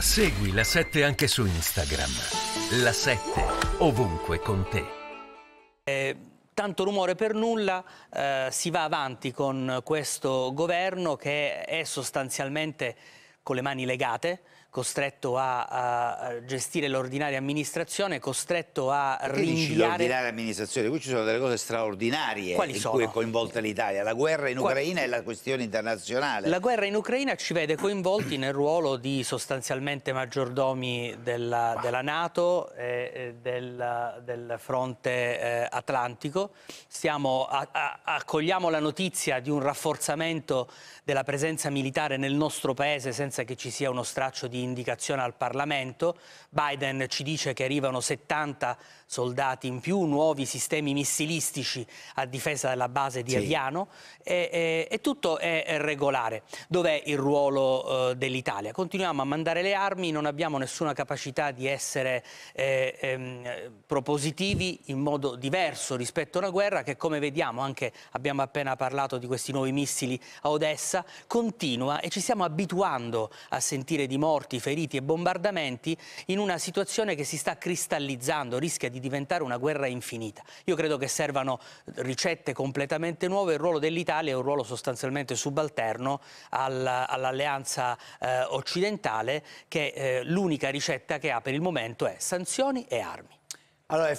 Segui la 7 anche su Instagram. La 7 ovunque con te. Eh, tanto rumore per nulla, eh, si va avanti con questo governo che è sostanzialmente con le mani legate, costretto a, a gestire l'ordinaria amministrazione, costretto a Perché rinviare... l'ordinaria amministrazione? Qui ci sono delle cose straordinarie Quali in sono? cui è coinvolta l'Italia. La guerra in Ucraina Quali... e la questione internazionale. La guerra in Ucraina ci vede coinvolti nel ruolo di sostanzialmente maggiordomi della, della Nato e del, del fronte eh, atlantico. Stiamo, a, a, accogliamo la notizia di un rafforzamento della presenza militare nel nostro paese senza senza che ci sia uno straccio di indicazione al Parlamento. Biden ci dice che arrivano 70 soldati in più, nuovi sistemi missilistici a difesa della base di sì. Aviano e, e, e, tutto è regolare. Dov'è il ruolo eh, dell'Italia? Continuiamo a mandare le armi, non abbiamo nessuna capacità di essere eh, eh, propositivi in modo diverso rispetto a una guerra che come vediamo anche abbiamo appena parlato di questi nuovi missili a Odessa, continua e ci stiamo abituando solo a sentire di morti, feriti e bombardamenti in una situazione che si sta cristallizzando, rischia di diventare una guerra infinita. Io credo che servano ricette completamente nuove, il ruolo dell'Italia è un ruolo sostanzialmente subalterno all'alleanza eh, occidentale che eh, l'unica ricetta che ha per il momento è sanzioni e armi. Allora,